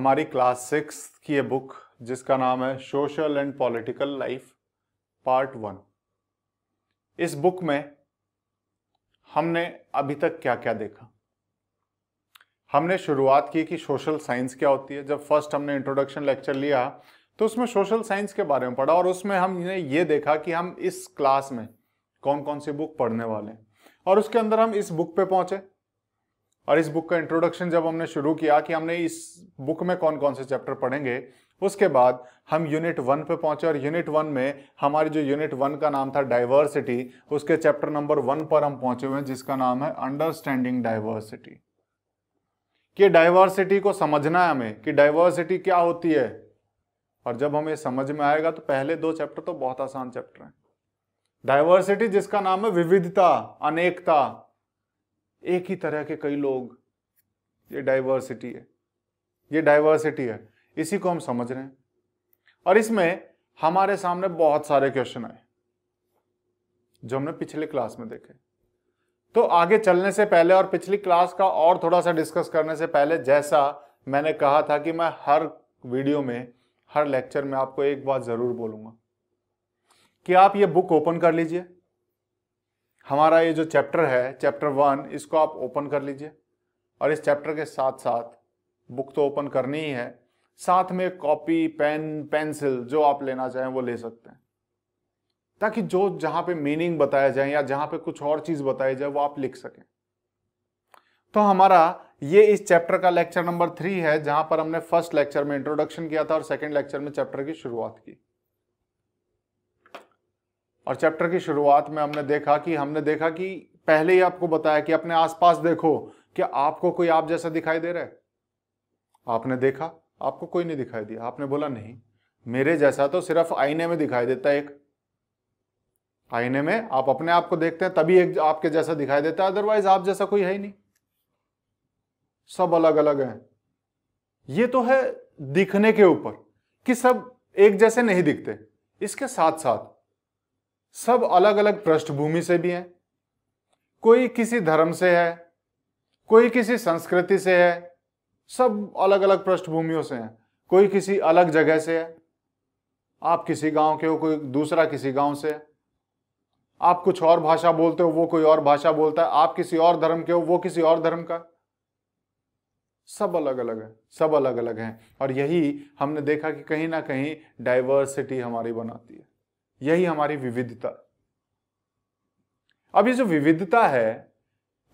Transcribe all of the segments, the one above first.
हमारी class six की ये बुक जिसका नाम है social and political life part one इस बुक में हमने अभी तक क्या क्या देखा हमने शुरुआत की कि सोशल साइंस क्या होती है जब फर्स्ट हमने इंट्रोडक्शन लेक्चर लिया तो उसमें सोशल साइंस के बारे में पढ़ा और उसमें हमने ये देखा कि हम इस क्लास में कौन कौन सी बुक पढ़ने वाले हैं और उसके अंदर हम इस बुक पे पहुंचे और इस बुक का इंट्रोडक्शन जब हमने शुरू किया कि हमने इस बुक में कौन कौन से चैप्टर पढ़ेंगे उसके बाद हम यूनिट वन पे पहुंचे और यूनिट वन में हमारी जो यूनिट वन का नाम था डाइवर्सिटी उसके चैप्टर नंबर वन पर हम पहुंचे हुए हैं जिसका नाम है अंडरस्टैंडिंग डाइवर्सिटी कि डाइवर्सिटी को समझना है हमें कि डाइवर्सिटी क्या होती है और जब हमें समझ में आएगा तो पहले दो चैप्टर तो बहुत आसान चैप्टर हैं डाइवर्सिटी जिसका नाम है विविधता अनेकता एक ही तरह के कई लोग ये डाइवर्सिटी है ये डाइवर्सिटी है इसी को हम समझ रहे हैं और इसमें हमारे सामने बहुत सारे क्वेश्चन आए जो हमने पिछले क्लास में देखे तो आगे चलने से पहले और पिछली क्लास का और थोड़ा सा डिस्कस करने से पहले जैसा मैंने कहा था कि मैं हर वीडियो में हर लेक्चर में आपको एक बात जरूर बोलूंगा कि आप ये बुक ओपन कर लीजिए हमारा ये जो चैप्टर है चैप्टर वन इसको आप ओपन कर लीजिए और इस चैप्टर के साथ साथ बुक तो ओपन करनी ही है साथ में कॉपी पेन पेंसिल जो आप लेना चाहें वो ले सकते हैं ताकि जो जहाँ पे मीनिंग बताया जाए या जहां पे कुछ और चीज़ बताई जाए वो आप लिख सकें तो हमारा ये इस चैप्टर का लेक्चर नंबर थ्री है जहां पर हमने फर्स्ट लेक्चर में इंट्रोडक्शन किया था और सेकेंड लेक्चर में चैप्टर की शुरुआत की और चैप्टर की शुरुआत में हमने देखा कि हमने देखा कि पहले ही आपको बताया कि अपने आसपास देखो क्या आपको कोई आप जैसा दिखाई दे रहा है आपने देखा आपको कोई नहीं दिखाई दिया आपने बोला नहीं मेरे जैसा तो सिर्फ आईने में दिखाई देता है एक आईने में आप अपने आप को देखते हैं तभी एक आपके जैसा दिखाई देता है अदरवाइज आप जैसा कोई है ही नहीं सब अलग अलग हैं ये तो है दिखने के ऊपर कि सब एक जैसे नहीं दिखते इसके साथ साथ सब अलग अलग पृष्ठभूमि से भी हैं कोई किसी धर्म से है कोई किसी संस्कृति से है सब अलग अलग पृष्ठभूमियों से हैं कोई किसी अलग जगह से है आप किसी गांव के हो कोई दूसरा किसी गांव से है आप कुछ और भाषा बोलते हो वो कोई और भाषा बोलता है आप किसी और धर्म के हो वो किसी और धर्म का सब अलग अलग है सब अलग अलग हैं और यही हमने देखा कि कहीं ना कहीं डाइवर्सिटी हमारी बनाती है यही हमारी विविधता अब ये जो विविधता है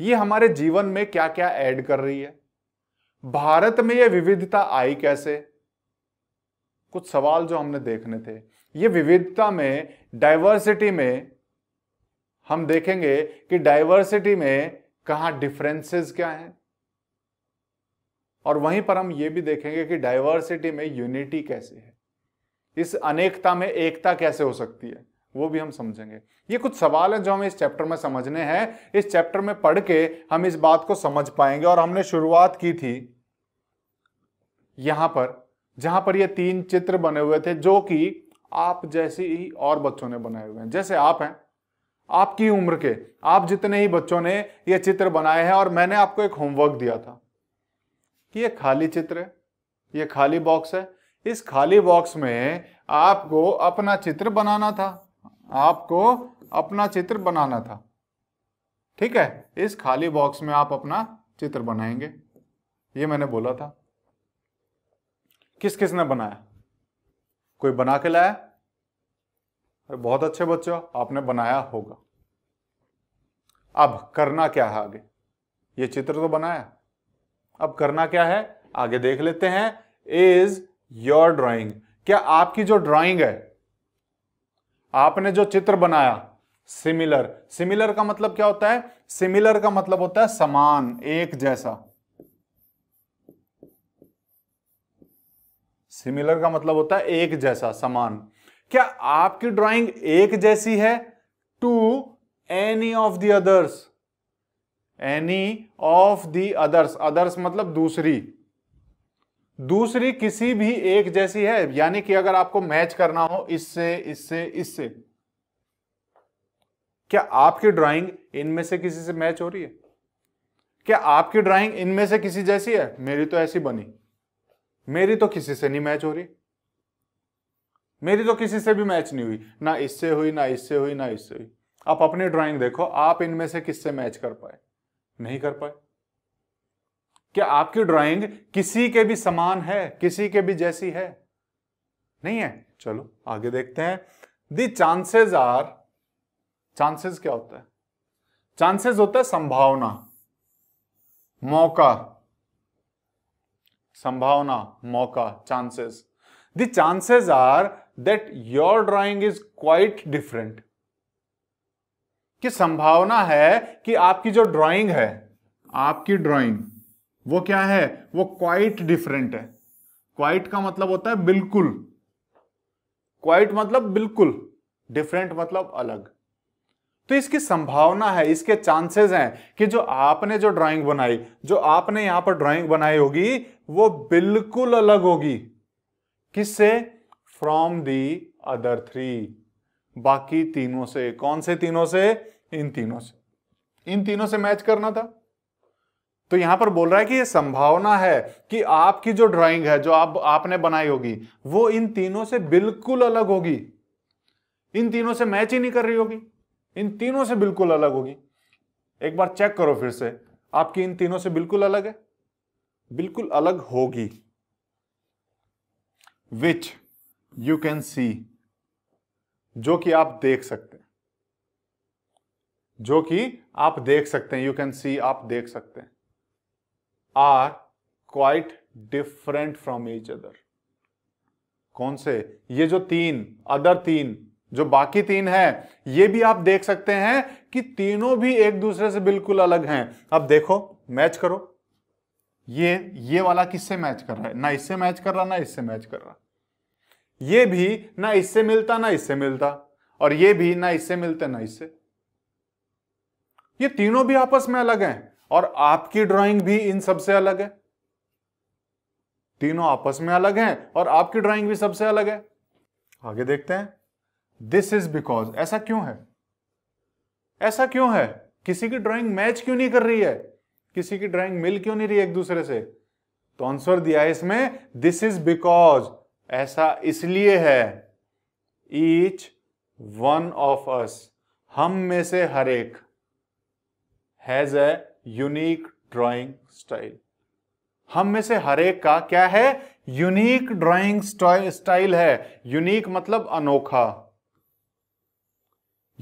ये हमारे जीवन में क्या क्या ऐड कर रही है भारत में ये विविधता आई कैसे कुछ सवाल जो हमने देखने थे ये विविधता में डाइवर्सिटी में हम देखेंगे कि डाइवर्सिटी में कहा डिफरेंसेस क्या हैं और वहीं पर हम ये भी देखेंगे कि डाइवर्सिटी में यूनिटी कैसे है इस अनेकता में एकता कैसे हो सकती है वो भी हम समझेंगे ये कुछ सवाल है जो हमें इस चैप्टर में समझने हैं इस चैप्टर में पढ़ के हम इस बात को समझ पाएंगे और हमने शुरुआत की थी यहां पर जहां पर ये तीन चित्र बने हुए थे जो कि आप जैसे ही और बच्चों ने बनाए हुए हैं जैसे आप हैं आपकी उम्र के आप जितने ही बच्चों ने ये चित्र बनाए हैं और मैंने आपको एक होमवर्क दिया था कि ये खाली चित्र है ये खाली बॉक्स है इस खाली बॉक्स में आपको अपना चित्र बनाना था आपको अपना चित्र बनाना था ठीक है इस खाली बॉक्स में आप अपना चित्र बनाएंगे ये मैंने बोला था किस किस ने बनाया कोई बना के लाया अरे बहुत अच्छे बच्चों आपने बनाया होगा अब करना क्या है आगे ये चित्र तो बनाया अब करना क्या है आगे देख लेते हैं इज योर ड्राइंग क्या आपकी जो ड्राइंग है आपने जो चित्र बनाया सिमिलर सिमिलर का मतलब क्या होता है सिमिलर का मतलब होता है समान एक जैसा सिमिलर का मतलब होता है एक जैसा समान क्या आपकी ड्राइंग एक जैसी है to any of the others any of the others others मतलब दूसरी दूसरी किसी भी एक जैसी है यानी कि अगर आपको मैच करना हो इससे इससे इससे क्या आपकी ड्राइंग इनमें से किसी से मैच हो रही है क्या आपकी ड्राइंग इनमें से किसी जैसी है मेरी तो ऐसी बनी मेरी तो किसी से नहीं मैच हो रही मेरी तो किसी से भी मैच नहीं हुई ना इससे हुई ना इससे हुई ना इससे हुई आप अपनी ड्राइंग देखो आप इनमें से किससे मैच कर पाए नहीं कर पाए कि आपकी ड्राइंग किसी के भी समान है किसी के भी जैसी है नहीं है चलो आगे देखते हैं दी चांसेस आर चांसेस क्या होता है चांसेस होता है संभावना मौका संभावना मौका chances the chances are that your drawing is quite different कि संभावना है कि आपकी जो ड्राइंग है आपकी ड्राइंग वो क्या है वो क्वाइट डिफरेंट है क्वाइट का मतलब होता है बिल्कुल क्वाइट मतलब बिल्कुल डिफरेंट मतलब अलग तो इसकी संभावना है इसके चांसेस हैं कि जो आपने जो ड्राइंग बनाई जो आपने यहां पर ड्राइंग बनाई होगी वो बिल्कुल अलग होगी किससे फ्रॉम दी अदर थ्री बाकी तीनों से कौन से तीनों से इन तीनों से इन तीनों से मैच करना था तो यहां पर बोल रहा है कि ये संभावना है कि आपकी जो ड्राइंग है जो आप आपने बनाई होगी वो इन तीनों से बिल्कुल अलग होगी इन तीनों से मैच ही नहीं कर रही होगी इन तीनों से बिल्कुल अलग होगी एक बार चेक करो फिर से आपकी इन तीनों से बिल्कुल अलग है बिल्कुल अलग होगी विच यू कैन सी जो कि आप देख सकते हैं जो कि आप देख सकते हैं यू कैन सी आप देख सकते हैं are quite different from each other कौन से ये जो तीन अदर तीन जो बाकी तीन है ये भी आप देख सकते हैं कि तीनों भी एक दूसरे से बिल्कुल अलग हैं अब देखो मैच करो ये ये वाला किससे मैच कर रहा है ना इससे मैच कर रहा ना इससे मैच कर रहा ये भी ना इससे मिलता ना इससे मिलता और ये भी ना इससे मिलते ना इससे ये तीनों भी आपस में अलग हैं और आपकी ड्राइंग भी इन सबसे अलग है तीनों आपस में अलग हैं और आपकी ड्राइंग भी सबसे अलग है आगे देखते हैं दिस इज बिकॉज ऐसा क्यों है ऐसा क्यों है किसी की ड्राइंग मैच क्यों नहीं कर रही है किसी की ड्राइंग मिल क्यों नहीं रही एक दूसरे से तो आंसर दिया है इसमें दिस इज बिकॉज ऐसा इसलिए है ईच वन ऑफ अस हम में से हर एक has a unique drawing style हम में से हर एक का क्या है यूनिक ड्राइंग स्टाइल है यूनिक मतलब अनोखा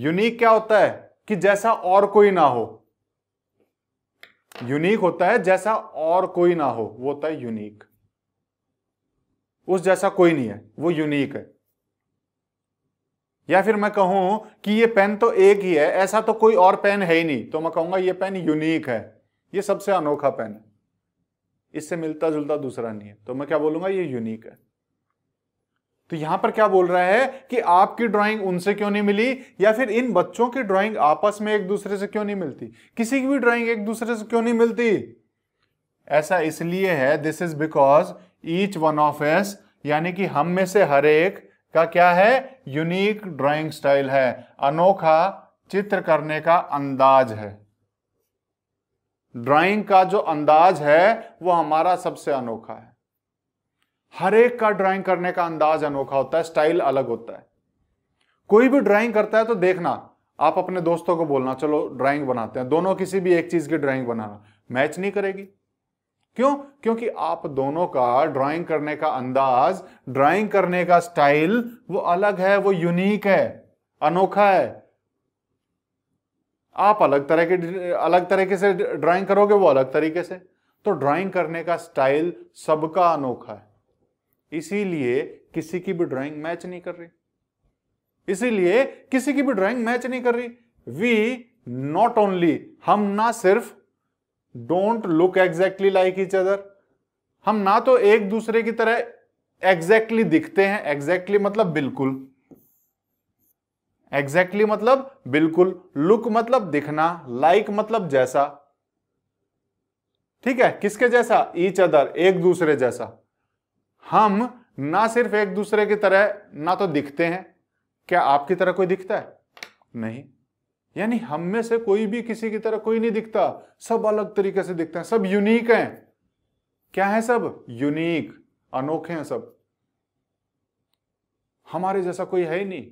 यूनिक क्या होता है कि जैसा और कोई ना हो यूनिक होता है जैसा और कोई ना हो वो होता है यूनिक उस जैसा कोई नहीं है वो यूनिक है या फिर मैं कहूं कि ये पेन तो एक ही है ऐसा तो कोई और पेन है ही नहीं तो मैं कहूंगा ये पेन यूनिक है ये सबसे अनोखा पेन है इससे मिलता जुलता दूसरा नहीं है तो मैं क्या बोलूंगा ये यूनिक है तो यहां पर क्या बोल रहा है कि आपकी ड्राइंग उनसे क्यों नहीं मिली या फिर इन बच्चों की ड्राइंग आपस में एक दूसरे से क्यों नहीं मिलती किसी की भी ड्राइंग एक दूसरे से क्यों नहीं मिलती ऐसा इसलिए है this is because each one of us यानी कि हम में से हर एक का क्या है यूनिक ड्राइंग स्टाइल है अनोखा चित्र करने का अंदाज है ड्राइंग का जो अंदाज है वो हमारा सबसे अनोखा है हर एक का ड्राइंग करने का अंदाज अनोखा होता है स्टाइल अलग होता है कोई भी ड्राइंग करता है तो देखना आप अपने दोस्तों को बोलना चलो ड्राइंग बनाते हैं दोनों किसी भी एक चीज की ड्राइंग बनाना मैच नहीं करेगी क्यों क्योंकि आप दोनों का ड्राइंग करने का अंदाज ड्राइंग करने का स्टाइल वो अलग है वो यूनिक है अनोखा है आप अलग तरह के अलग तरीके से ड्राइंग करोगे वो अलग तरीके से तो ड्राइंग करने का स्टाइल सबका अनोखा है इसीलिए किसी की भी ड्राइंग मैच नहीं कर रही इसीलिए किसी की भी ड्राइंग मैच नहीं कर रही वी नॉट ओनली हम ना सिर्फ don't look exactly like each other हम ना तो एक दूसरे की तरह एग्जैक्टली exactly दिखते हैं एग्जैक्टली exactly मतलब बिल्कुल एग्जैक्टली exactly मतलब बिल्कुल लुक मतलब दिखना लाइक like मतलब जैसा ठीक है किसके जैसा ईच अदर एक दूसरे जैसा हम ना सिर्फ एक दूसरे की तरह ना तो दिखते हैं क्या आपकी तरह कोई दिखता है नहीं यानी हम में से कोई भी किसी की तरह कोई नहीं दिखता सब अलग तरीके से दिखते हैं सब यूनिक हैं क्या है सब यूनिक अनोखे हैं सब हमारे जैसा कोई है ही नहीं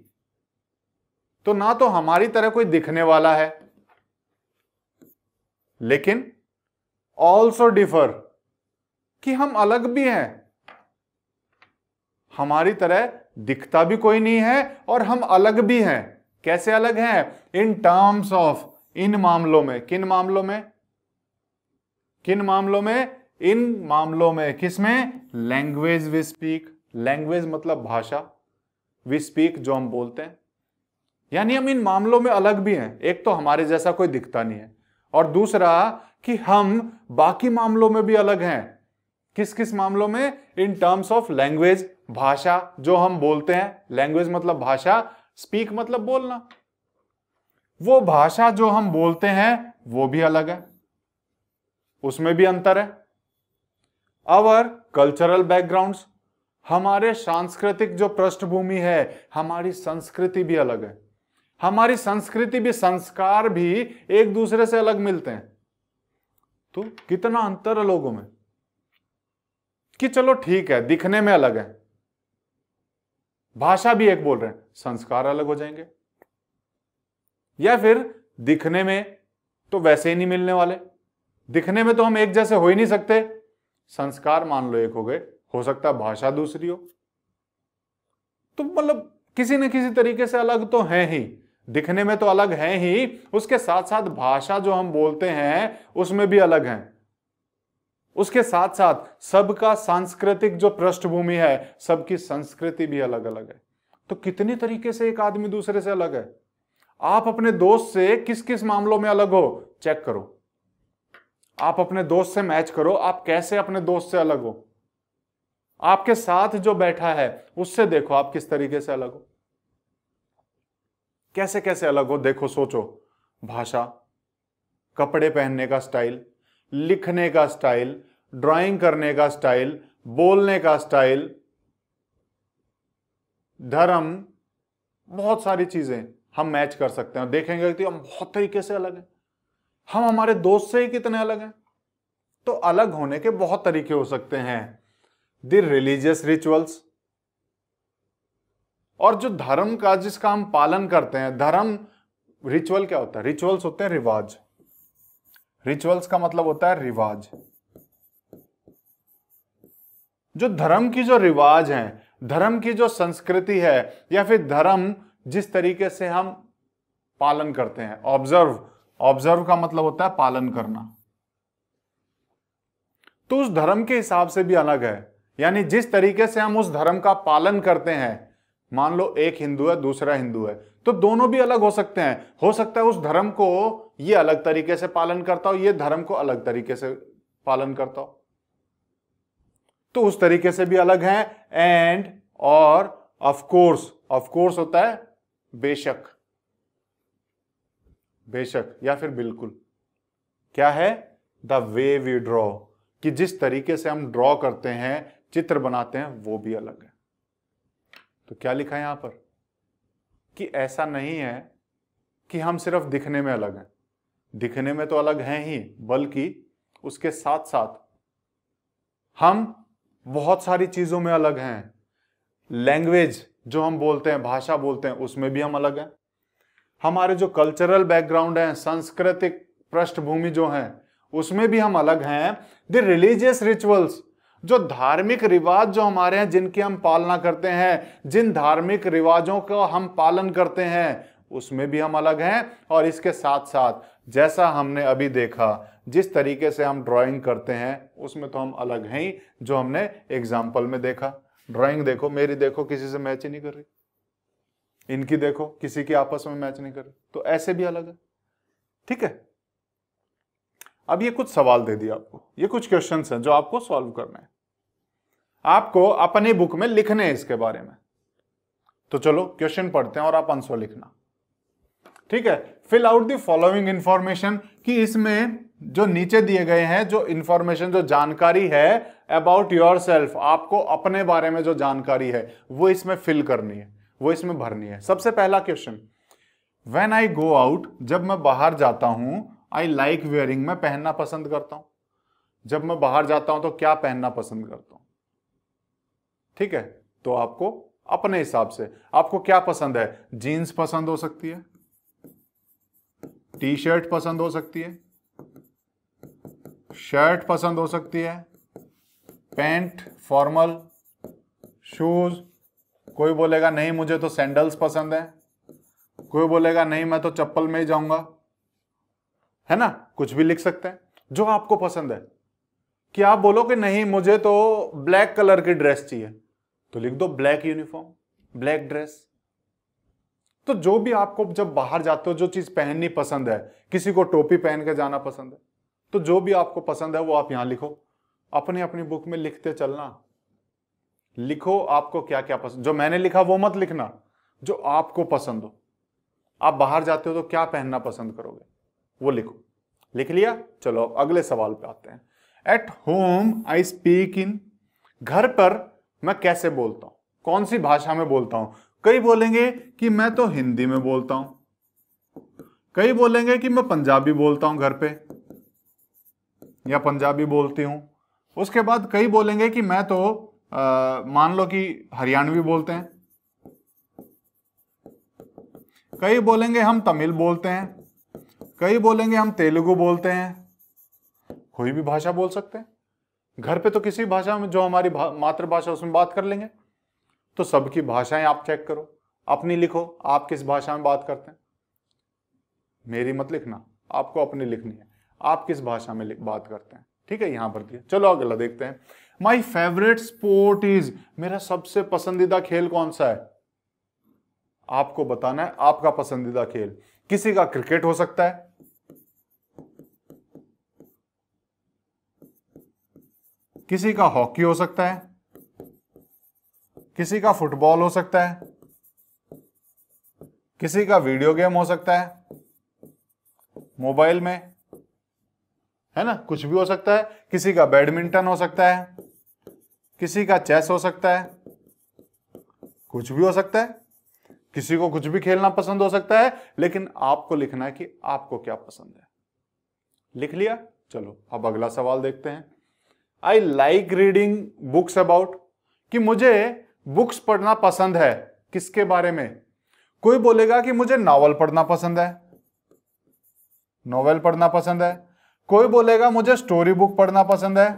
तो ना तो हमारी तरह कोई दिखने वाला है लेकिन ऑल्सो डिफर कि हम अलग भी हैं हमारी तरह दिखता भी कोई नहीं है और हम अलग भी हैं कैसे अलग है इन टर्म्स ऑफ इन मामलों में किन मामलों में किन मामलों में इन मामलों में किसमें लैंग्वेज वी स्पीक लैंग्वेज मतलब भाषा वी स्पीक जो हम बोलते हैं यानी हम इन मामलों में अलग भी हैं एक तो हमारे जैसा कोई दिखता नहीं है और दूसरा कि हम बाकी मामलों में भी अलग हैं किस किस मामलों में इन टर्म्स ऑफ लैंग्वेज भाषा जो हम बोलते हैं लैंग्वेज मतलब भाषा स्पीक मतलब बोलना वो भाषा जो हम बोलते हैं वो भी अलग है उसमें भी अंतर है अवर कल्चरल बैकग्राउंड्स हमारे सांस्कृतिक जो पृष्ठभूमि है हमारी संस्कृति भी अलग है हमारी संस्कृति भी संस्कार भी एक दूसरे से अलग मिलते हैं तो कितना अंतर है लोगों में कि चलो ठीक है दिखने में अलग है भाषा भी एक बोल रहे हैं संस्कार अलग हो जाएंगे या फिर दिखने में तो वैसे ही नहीं मिलने वाले दिखने में तो हम एक जैसे हो ही नहीं सकते संस्कार मान लो एक हो गए हो सकता भाषा दूसरी हो तो मतलब किसी न किसी तरीके से अलग तो है ही दिखने में तो अलग है ही उसके साथ साथ भाषा जो हम बोलते हैं उसमें भी अलग है उसके साथ साथ सबका सांस्कृतिक जो पृष्ठभूमि है सबकी संस्कृति भी अलग अलग है तो कितने तरीके से एक आदमी दूसरे से अलग है आप अपने दोस्त से किस किस मामलों में अलग हो चेक करो आप अपने दोस्त से मैच करो आप कैसे अपने दोस्त से अलग हो आपके साथ जो बैठा है उससे देखो आप किस तरीके से अलग हो कैसे कैसे अलग हो देखो सोचो भाषा कपड़े पहनने का स्टाइल लिखने का स्टाइल ड्राइंग करने का स्टाइल बोलने का स्टाइल धर्म बहुत सारी चीजें हम मैच कर सकते हैं देखेंगे कि हम बहुत तरीके से अलग हैं हम हमारे दोस्त से ही कितने अलग हैं तो अलग होने के बहुत तरीके हो सकते हैं द रिलीजियस रिचुअल्स और जो धर्म का जिसका हम पालन करते हैं धर्म रिचुअल क्या होता है रिचुअल्स होते हैं रिवाज रिचुअल्स का मतलब होता है रिवाज जो धर्म की जो रिवाज है धर्म की जो संस्कृति है या फिर धर्म जिस तरीके से हम पालन करते हैं ऑब्जर्व ऑब्जर्व का मतलब होता है पालन करना तो उस धर्म के हिसाब से भी अलग है यानी जिस तरीके से हम उस धर्म का पालन करते हैं मान लो एक हिंदू है दूसरा हिंदू है तो दोनों भी अलग हो सकते हैं हो सकता है उस धर्म को ये अलग तरीके से पालन करता हो ये धर्म को अलग तरीके से पालन करता हो तो उस तरीके से भी अलग है एंड और ऑफ कोर्स ऑफ कोर्स होता है बेशक बेशक या फिर बिल्कुल क्या है द वे वी ड्रॉ कि जिस तरीके से हम ड्रॉ करते हैं चित्र बनाते हैं वो भी अलग है तो क्या लिखा है यहां पर कि ऐसा नहीं है कि हम सिर्फ दिखने में अलग हैं दिखने में तो अलग हैं ही बल्कि उसके साथ साथ हम बहुत सारी चीजों में अलग हैं लैंग्वेज जो हम बोलते हैं भाषा बोलते हैं उसमें भी हम अलग हैं हमारे जो कल्चरल बैकग्राउंड है सांस्कृतिक पृष्ठभूमि जो है उसमें भी हम अलग हैं द रिलीजियस रिचुअल्स जो धार्मिक रिवाज जो हमारे हैं जिनकी हम पालना करते हैं जिन धार्मिक रिवाजों का हम पालन करते हैं उसमें भी हम अलग हैं और इसके साथ साथ जैसा हमने अभी देखा जिस तरीके से हम ड्राइंग करते हैं उसमें तो हम अलग हैं ही जो हमने एग्जाम्पल में देखा ड्राइंग देखो मेरी देखो किसी से मैच ही नहीं कर रही इनकी देखो किसी की आपस में मैच नहीं कर रही तो ऐसे भी अलग है ठीक है अब ये कुछ सवाल दे दिया आपको ये कुछ क्वेश्चन हैं जो आपको सॉल्व करने हैं आपको अपनी बुक में लिखने हैं इसके बारे में तो चलो क्वेश्चन पढ़ते हैं और आप आंसर लिखना ठीक है fill out the following information कि इसमें जो नीचे दिए गए हैं जो इंफॉर्मेशन जो जानकारी है अबाउट योर सेल्फ आपको अपने बारे में जो जानकारी है वो इसमें फिल करनी है वो इसमें भरनी है सबसे पहला question when I go out जब मैं बाहर जाता हूं आई लाइक वेयरिंग मैं पहनना पसंद करता हूं जब मैं बाहर जाता हूं तो क्या पहनना पसंद करता हूं ठीक है तो आपको अपने हिसाब से आपको क्या पसंद है जीन्स पसंद हो सकती है टी शर्ट पसंद हो सकती है शर्ट पसंद हो सकती है पैंट फॉर्मल शूज कोई बोलेगा नहीं मुझे तो सैंडल्स पसंद है कोई बोलेगा नहीं मैं तो चप्पल में ही जाऊंगा है ना कुछ भी लिख सकते हैं जो आपको पसंद है कि आप बोलो कि नहीं मुझे तो ब्लैक कलर की ड्रेस चाहिए तो लिख दो ब्लैक यूनिफॉर्म ब्लैक ड्रेस तो जो भी आपको जब बाहर जाते हो जो चीज पहननी पसंद है किसी को टोपी पहन के जाना पसंद है तो जो भी आपको पसंद है वो आप यहां लिखो अपने अपनी बुक में लिखते चलना लिखो आपको क्या क्या पसंद जो मैंने लिखा वो मत लिखना जो आपको पसंद हो आप बाहर जाते हो तो क्या पहनना पसंद करोगे वो लिखो लिख लिया चलो अगले सवाल पे आते हैं at home I speak in घर पर मैं कैसे बोलता हूं कौन सी भाषा में बोलता हूं कई बोलेंगे कि मैं तो हिंदी में बोलता हूं कई बोलेंगे कि मैं पंजाबी बोलता हूं घर पे या पंजाबी बोलती हूं उसके बाद कई बोलेंगे कि मैं तो आ, मान लो कि हरियाणवी बोलते हैं कई बोलेंगे हम तमिल बोलते हैं कई बोलेंगे हम तेलुगु बोलते हैं कोई भी भाषा बोल सकते हैं घर पे तो किसी भाषा में जो हमारी मातृभाषा उसमें बात कर लेंगे तो सबकी भाषाएं आप चेक करो अपनी लिखो आप किस भाषा में बात करते हैं मेरी मत लिखना आपको अपनी लिखनी है आप किस भाषा में बात करते हैं ठीक है यहां पर दिया चलो अगला देखते हैं माई फेवरेट स्पोर्ट इज मेरा सबसे पसंदीदा खेल कौन सा है आपको बताना है आपका पसंदीदा खेल किसी का क्रिकेट हो सकता है किसी का हॉकी हो सकता है किसी का फुटबॉल हो सकता है किसी का वीडियो गेम हो सकता है मोबाइल में है ना कुछ भी हो सकता है किसी का बैडमिंटन हो सकता है किसी का चेस हो सकता है कुछ भी हो सकता है किसी को कुछ भी खेलना पसंद हो सकता है लेकिन आपको लिखना है कि आपको क्या पसंद है लिख लिया चलो अब अगला सवाल देखते हैं I like reading books about कि मुझे बुक्स पढ़ना पसंद है किसके बारे में कोई बोलेगा कि मुझे नावल पढ़ना पसंद है नॉवेल पढ़ना पसंद है कोई बोलेगा मुझे स्टोरी बुक पढ़ना पसंद है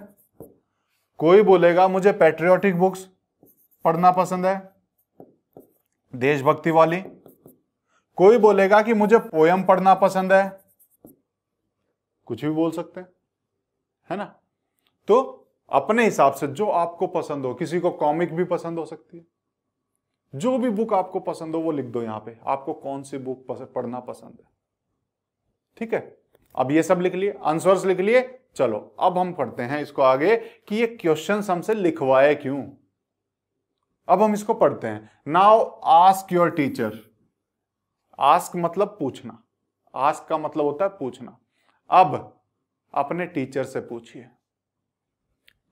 कोई बोलेगा मुझे पेट्रियोटिक बुक्स पढ़ना पसंद है देशभक्ति वाली कोई बोलेगा कि मुझे पोयम पढ़ना पसंद है कुछ भी बोल सकते हैं है ना तो अपने हिसाब से जो आपको पसंद हो किसी को कॉमिक भी पसंद हो सकती है जो भी बुक आपको पसंद हो वो लिख दो यहां पे आपको कौन सी बुक पढ़ना पसंद है ठीक है अब ये सब लिख लिए आंसर्स लिख लिए चलो अब हम पढ़ते हैं इसको आगे कि ये क्वेश्चन हमसे लिखवाए क्यों अब हम इसको पढ़ते हैं now ask your teacher ask मतलब पूछना आस्क का मतलब होता है पूछना अब अपने टीचर से पूछिए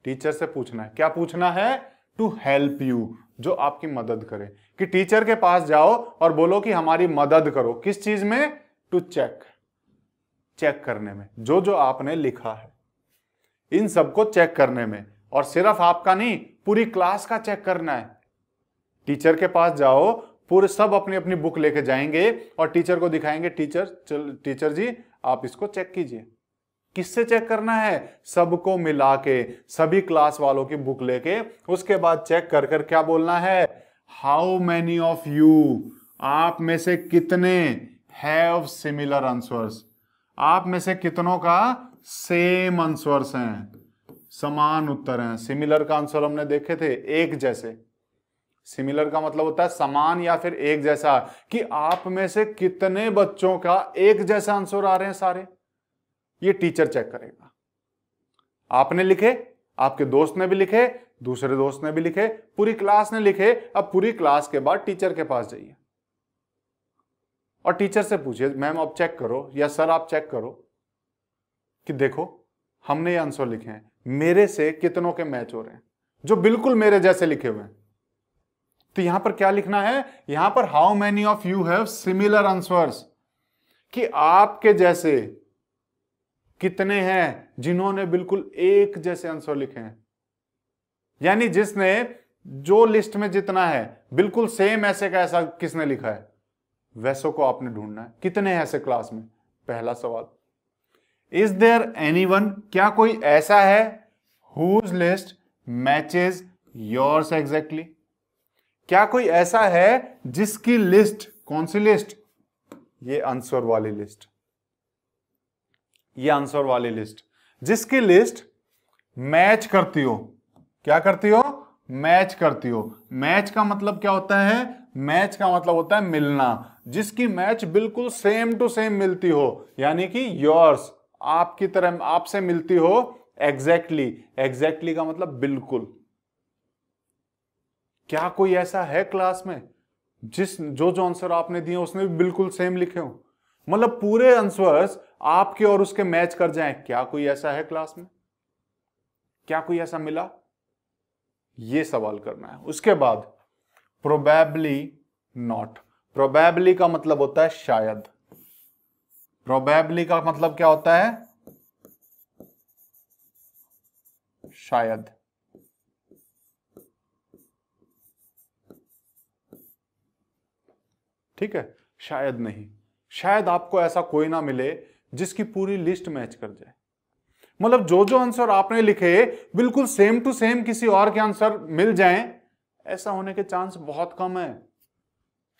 टीचर से पूछना है क्या पूछना है टू हेल्प यू जो आपकी मदद करे कि टीचर के पास जाओ और बोलो कि हमारी मदद करो किस चीज में टू चेक चेक करने में जो जो आपने लिखा है इन सबको चेक करने में और सिर्फ आपका नहीं पूरी क्लास का चेक करना है टीचर के पास जाओ पूरे सब अपनी अपनी बुक लेके जाएंगे और टीचर को दिखाएंगे टीचर चल टीचर जी आप इसको चेक कीजिए किससे चेक करना है सबको मिला के सभी क्लास वालों की बुक लेके उसके बाद चेक कर कर क्या बोलना है हाउ मैनी ऑफ यू आप में से कितने हैव सिमिलर आंसर्स आप में से कितनों का सेम आंसर्स हैं समान उत्तर हैं सिमिलर का आंसर हमने देखे थे एक जैसे सिमिलर का मतलब होता है समान या फिर एक जैसा कि आप में से कितने बच्चों का एक जैसा आंसर आ रहे हैं सारे ये टीचर चेक करेगा आपने लिखे आपके दोस्त ने भी लिखे दूसरे दोस्त ने भी लिखे पूरी क्लास ने लिखे अब पूरी क्लास के बाद टीचर के पास जाइए और टीचर से पूछिए मैम आप चेक करो या सर आप चेक करो कि देखो हमने ये आंसर लिखे हैं मेरे से कितनों के मैच हो रहे हैं जो बिल्कुल मेरे जैसे लिखे हुए हैं तो यहां पर क्या लिखना है यहां पर how many of you have similar answers कि आपके जैसे कितने हैं जिन्होंने बिल्कुल एक जैसे आंसर लिखे हैं यानी जिसने जो लिस्ट में जितना है बिल्कुल सेम ऐसे का ऐसा किसने लिखा है वैसों को आपने ढूंढना है कितने हैं ऐसे क्लास में पहला सवाल इज देयर एनी क्या कोई ऐसा है whose list matches yours exactly क्या कोई ऐसा है जिसकी लिस्ट कौन सी लिस्ट ये आंसर वाली लिस्ट ये आंसर वाली लिस्ट जिसकी लिस्ट मैच करती हो क्या करती हो मैच करती हो मैच का मतलब क्या होता है मैच का मतलब होता है मिलना जिसकी मैच बिल्कुल सेम टू सेम मिलती हो यानी कि योर्स आपकी तरह आपसे मिलती हो एग्जैक्टली exactly. एग्जैक्टली exactly का मतलब बिल्कुल क्या कोई ऐसा है क्लास में जिस जो जो आंसर आपने दिए उसने भी बिल्कुल सेम लिखे हो मतलब पूरे आंसर्स आपके और उसके मैच कर जाएं क्या कोई ऐसा है क्लास में क्या कोई ऐसा मिला ये सवाल करना है उसके बाद प्रोबेबली नॉट प्रोबेबली का मतलब होता है शायद प्रोबेबली का मतलब क्या होता है शायद ठीक है शायद नहीं शायद आपको ऐसा कोई ना मिले जिसकी पूरी लिस्ट मैच कर जाए मतलब जो जो आंसर आपने लिखे बिल्कुल सेम टू सेम किसी और के आंसर मिल जाए ऐसा होने के चांस बहुत कम है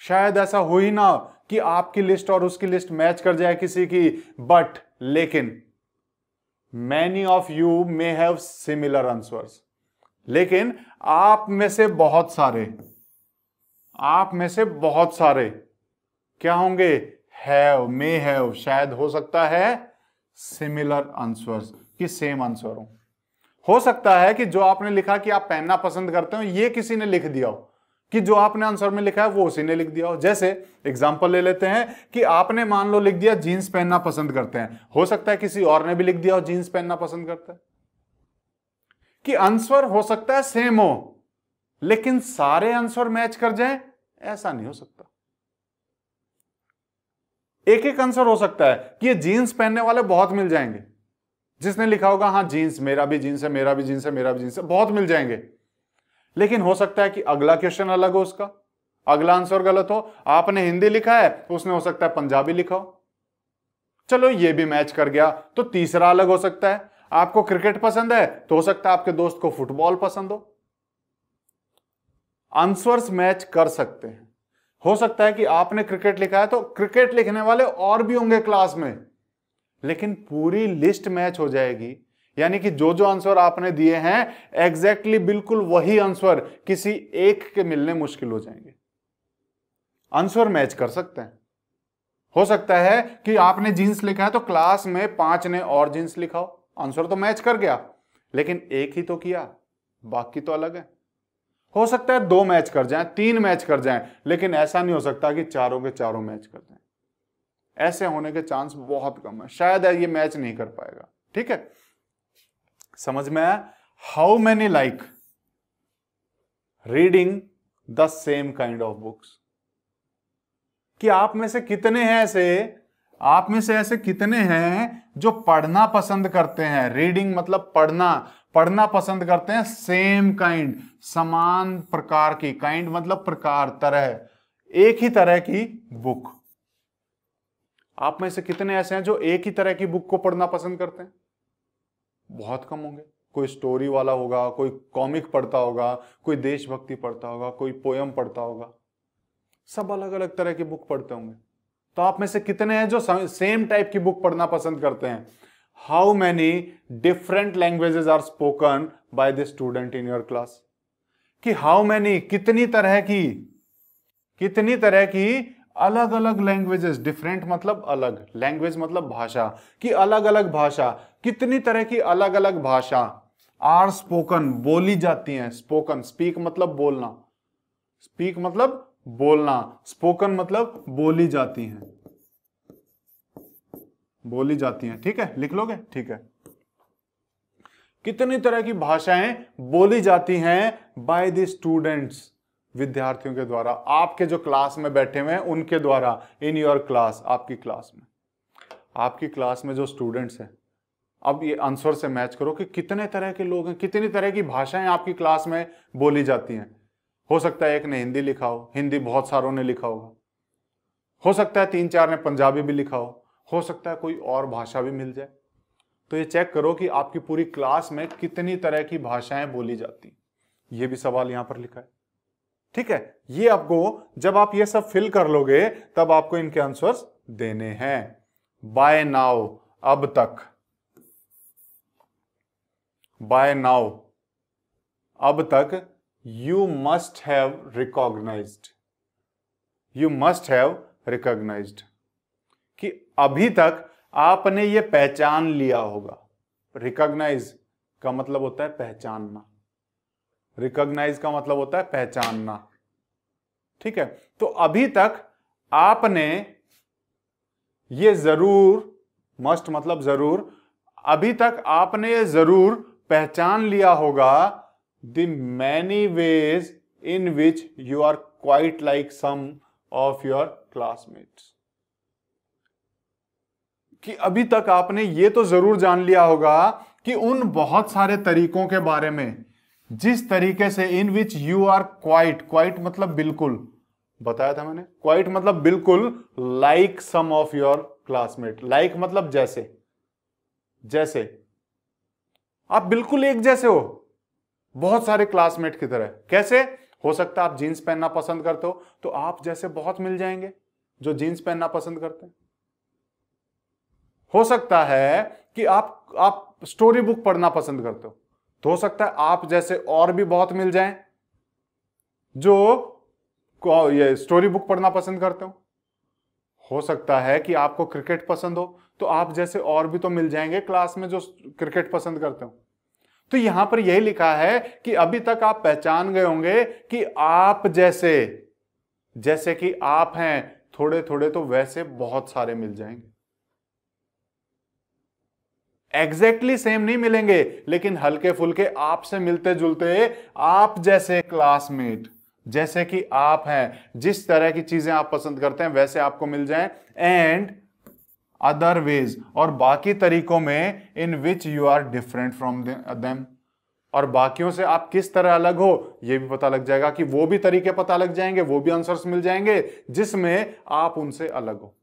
शायद ऐसा हो ही ना कि आपकी लिस्ट और उसकी लिस्ट मैच कर जाए किसी की बट लेकिन many of you may have similar answers लेकिन आप में से बहुत सारे आप में से बहुत सारे क्या होंगे हैव मे हैव शायद हो सकता है सिमिलर आंसर्स कि सेम आंसर हो हो सकता है कि जो आपने लिखा कि आप पहनना पसंद करते हो ये किसी ने लिख दिया हो कि जो आपने आंसर में लिखा है वो उसी ने लिख दिया हो जैसे एग्जाम्पल ले लेते हैं कि आपने मान लो लिख दिया जीन्स पहनना पसंद करते हैं हो सकता है किसी और ने भी लिख दिया हो जीन्स पहनना पसंद करता है कि आंसर हो सकता है सेम हो लेकिन सारे आंसर मैच कर जाए ऐसा नहीं हो सकता एक एक आंसर हो सकता है कि ये जींस पहनने वाले बहुत मिल जाएंगे जिसने लिखा होगा हाँ जींस मेरा भी जींस है मेरा भी जींस है मेरा भी जींस है बहुत मिल जाएंगे लेकिन हो सकता है कि अगला क्वेश्चन अलग हो उसका अगला आंसर गलत हो आपने हिंदी लिखा है तो उसने हो सकता है पंजाबी लिखा हो चलो ये भी मैच कर गया तो तीसरा अलग हो सकता है आपको क्रिकेट पसंद है तो हो सकता है आपके दोस्त को फुटबॉल पसंद हो आंसर्स मैच कर सकते हैं हो सकता है कि आपने क्रिकेट लिखा है तो क्रिकेट लिखने वाले और भी होंगे क्लास में लेकिन पूरी लिस्ट मैच हो जाएगी यानी कि जो जो आंसर आपने दिए हैं एग्जैक्टली exactly बिल्कुल वही आंसर किसी एक के मिलने मुश्किल हो जाएंगे आंसर मैच कर सकते हैं हो सकता है कि आपने जींस लिखा है तो क्लास में पांच ने और जींस लिखा हो आंसर तो मैच कर गया लेकिन एक ही तो किया बाकी तो अलग है हो सकता है दो मैच कर जाए तीन मैच कर जाए लेकिन ऐसा नहीं हो सकता कि चारों के चारों मैच कर जाए ऐसे होने के चांस बहुत कम है शायद ये मैच नहीं कर पाएगा ठीक है समझ में आया how many like reading the same kind of books कि आप में से कितने हैं ऐसे आप में से ऐसे कितने हैं जो पढ़ना पसंद करते हैं रीडिंग मतलब पढ़ना पढ़ना पसंद करते हैं सेम काइंड समान प्रकार की काइंड मतलब प्रकार तरह एक ही तरह की बुक आप में से कितने ऐसे हैं जो एक ही तरह की बुक को पढ़ना पसंद करते हैं बहुत कम होंगे कोई स्टोरी वाला होगा कोई कॉमिक पढ़ता होगा कोई देशभक्ति पढ़ता होगा कोई पोयम पढ़ता होगा सब अलग अलग तरह की बुक पढ़ते होंगे तो आप में से कितने हैं जो सेम टाइप की बुक पढ़ना पसंद करते हैं how many different languages are spoken by the student in your class कि हाउ मैनी कितनी तरह की कितनी तरह की अलग अलग लैंग्वेजेस डिफरेंट मतलब अलग लैंग्वेज मतलब भाषा कि अलग अलग भाषा कितनी तरह की अलग अलग भाषा आर स्पोकन बोली जाती हैं स्पोकन स्पीक मतलब बोलना स्पीक मतलब बोलना स्पोकन मतलब बोली जाती हैं बोली जाती हैं ठीक है लिख लोगे ठीक है कितनी तरह की भाषाएं बोली जाती हैं बाय द स्टूडेंट्स विद्यार्थियों के द्वारा आपके जो क्लास में बैठे हुए हैं उनके द्वारा इन योर क्लास आपकी क्लास में आपकी क्लास में जो स्टूडेंट्स हैं अब ये आंसर से मैच करो कि कितने तरह के लोग हैं कितनी तरह की भाषाएं आपकी क्लास में बोली जाती हैं हो सकता है एक ने हिंदी लिखा हो हिंदी बहुत सारों ने लिखा होगा हो सकता है तीन चार ने पंजाबी भी लिखा हो हो सकता है कोई और भाषा भी मिल जाए तो ये चेक करो कि आपकी पूरी क्लास में कितनी तरह की भाषाएं बोली जाती ये भी सवाल यहां पर लिखा है ठीक है ये आपको जब आप ये सब फिल कर लोगे तब आपको इनके आंसर देने हैं बाय नाउ अब तक बाय नाउ अब तक you must have recognise you must have recognise कि अभी तक आपने ये पहचान लिया होगा रिकॉग्नाइज का मतलब होता है पहचानना रिकॉग्नाइज का मतलब होता है पहचानना ठीक है तो अभी तक आपने ये जरूर मस्ट मतलब जरूर अभी तक आपने ये जरूर पहचान लिया होगा the many ways in which you are quite like some of your classmates. कि अभी तक आपने ये तो जरूर जान लिया होगा कि उन बहुत सारे तरीकों के बारे में जिस तरीके से in which you are quite quite मतलब बिल्कुल बताया था मैंने क्वाइट मतलब बिल्कुल like some of your classmate like मतलब जैसे जैसे आप बिल्कुल एक जैसे हो बहुत सारे क्लासमेट की तरह कैसे हो सकता है आप जीन्स पहनना पसंद करते हो तो आप जैसे बहुत मिल जाएंगे जो जीन्स पहनना पसंद करते हैं हो सकता है कि आप आप स्टोरी बुक पढ़ना पसंद करते हो तो हो सकता है आप जैसे और भी बहुत मिल जाएं जो ये स्टोरी बुक पढ़ना पसंद करते हो हो सकता है कि आपको क्रिकेट पसंद हो तो आप जैसे और भी तो मिल जाएंगे क्लास में जो क्रिकेट पसंद करते हो तो यहां पर यही लिखा है कि अभी तक आप पहचान गए होंगे कि आप जैसे जैसे कि आप हैं थोड़े थोड़े तो वैसे बहुत सारे मिल जाएंगे एग्जैक्टली exactly सेम नहीं मिलेंगे लेकिन हल्के फुलके आपसे मिलते जुलते आप जैसे क्लासमेट जैसे कि आप हैं जिस तरह की चीजें आप पसंद करते हैं वैसे आपको मिल जाए एंड अदर वेज और बाकी तरीकों में in which you are different from them और बाकियों से आप किस तरह अलग हो यह भी पता लग जाएगा कि वो भी तरीके पता लग जाएंगे वो भी आंसर्स मिल जाएंगे जिसमें आप उनसे अलग हो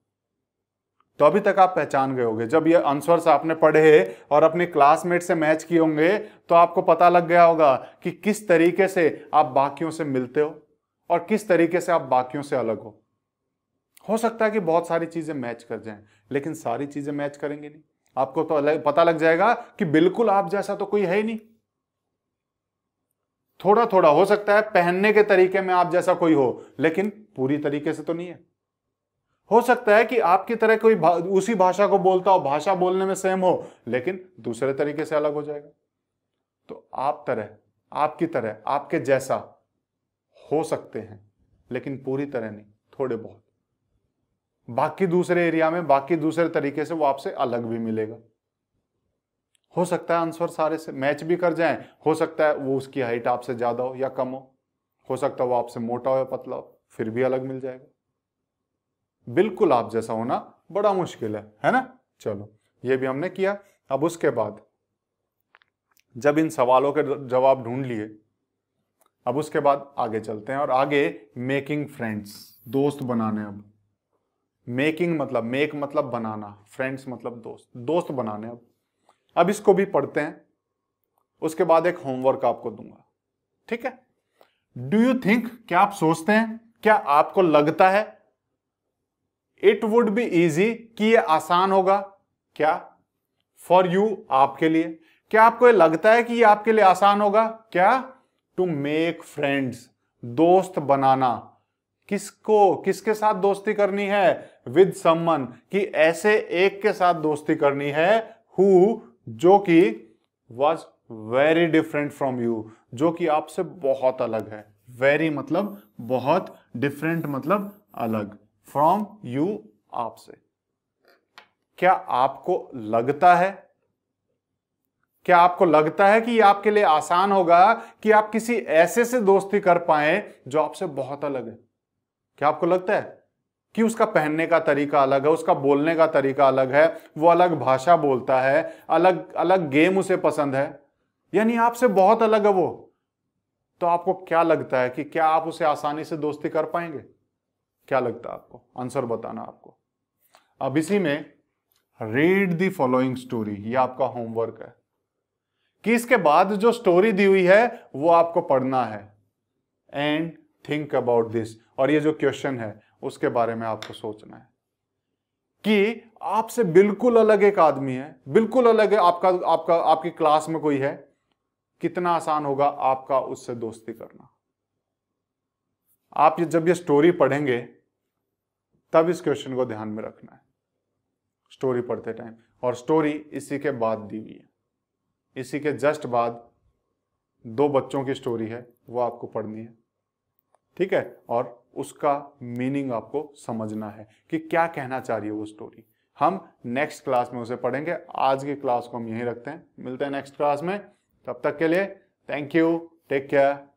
तो अभी तक आप पहचान गए होंगे जब ये आंसर्स आपने पढ़े और अपने क्लासमेट से मैच किए होंगे तो आपको पता लग गया होगा कि किस तरीके से आप बाकियों से मिलते हो और किस तरीके से आप बाकियों से अलग हो हो सकता है कि बहुत सारी चीज़ें मैच कर जाएं लेकिन सारी चीज़ें मैच करेंगे नहीं आपको तो अलग पता लग जाएगा कि बिल्कुल आप जैसा तो कोई है ही नहीं थोड़ा थोड़ा हो सकता है पहनने के तरीके में आप जैसा कोई हो लेकिन पूरी तरीके से तो नहीं है हो सकता है कि आपकी तरह कोई भा, उसी भाषा को बोलता हो भाषा बोलने में सेम हो लेकिन दूसरे तरीके से अलग हो जाएगा तो आप तरह आपकी तरह आपके जैसा हो सकते हैं लेकिन पूरी तरह नहीं थोड़े बहुत बाकी दूसरे एरिया में बाकी दूसरे तरीके से वो आपसे अलग भी मिलेगा हो सकता है आंसर सारे से मैच भी कर जाए हो सकता है वो उसकी हाइट आपसे ज्यादा हो या कम हो हो सकता है वो आपसे मोटा हो या पतला हो फिर भी अलग मिल जाएगा बिल्कुल आप जैसा होना बड़ा मुश्किल है है ना चलो ये भी हमने किया अब उसके बाद जब इन सवालों के जवाब ढूंढ लिए अब उसके बाद आगे चलते हैं और आगे मेकिंग फ्रेंड्स दोस्त बनाने अब मेकिंग मतलब मेक मतलब बनाना फ्रेंड्स मतलब दोस्त दोस्त बनाने अब अब इसको भी पढ़ते हैं उसके बाद एक होमवर्क आपको दूंगा ठीक है डू यू थिंक क्या आप सोचते हैं क्या आपको लगता है इट वुड बी इजी कि ये आसान होगा क्या फॉर यू आपके लिए क्या आपको ये लगता है कि ये आपके लिए आसान होगा क्या टू मेक फ्रेंड्स दोस्त बनाना किसको किसके साथ दोस्ती करनी है विद समवन कि ऐसे एक के साथ दोस्ती करनी है हु जो कि was very different from you जो कि आपसे बहुत अलग है वेरी मतलब बहुत डिफरेंट मतलब अलग फ्रॉम यू आपसे क्या आपको लगता है क्या आपको लगता है कि आपके लिए आसान होगा कि आप किसी ऐसे से दोस्ती कर पाए जो आपसे बहुत अलग है क्या आपको लगता है कि उसका पहनने का तरीका अलग है उसका बोलने का तरीका अलग है वो अलग भाषा बोलता है अलग अलग गेम उसे पसंद है यानी आपसे बहुत अलग है वो तो आपको क्या लगता है कि क्या आप उसे आसानी से दोस्ती कर पाएंगे क्या लगता है आपको आंसर बताना आपको अब इसी में रीड दी फॉलोइंग स्टोरी ये आपका होमवर्क है कि इसके बाद जो स्टोरी दी हुई है वो आपको पढ़ना है एंड थिंक अबाउट दिस और ये जो क्वेश्चन है उसके बारे में आपको सोचना है कि आपसे बिल्कुल अलग एक आदमी है बिल्कुल अलग है आपका आपका आपकी क्लास में कोई है कितना आसान होगा आपका उससे दोस्ती करना आप ये जब ये स्टोरी पढ़ेंगे तब इस क्वेश्चन को ध्यान में रखना है स्टोरी पढ़ते टाइम और स्टोरी इसी के बाद दी हुई है इसी के जस्ट बाद दो बच्चों की स्टोरी है वो आपको पढ़नी है ठीक है और उसका मीनिंग आपको समझना है कि क्या कहना चाह रही है वो स्टोरी हम नेक्स्ट क्लास में उसे पढ़ेंगे आज की क्लास को हम यहीं रखते हैं मिलते हैं नेक्स्ट क्लास में तब तक के लिए थैंक यू टेक केयर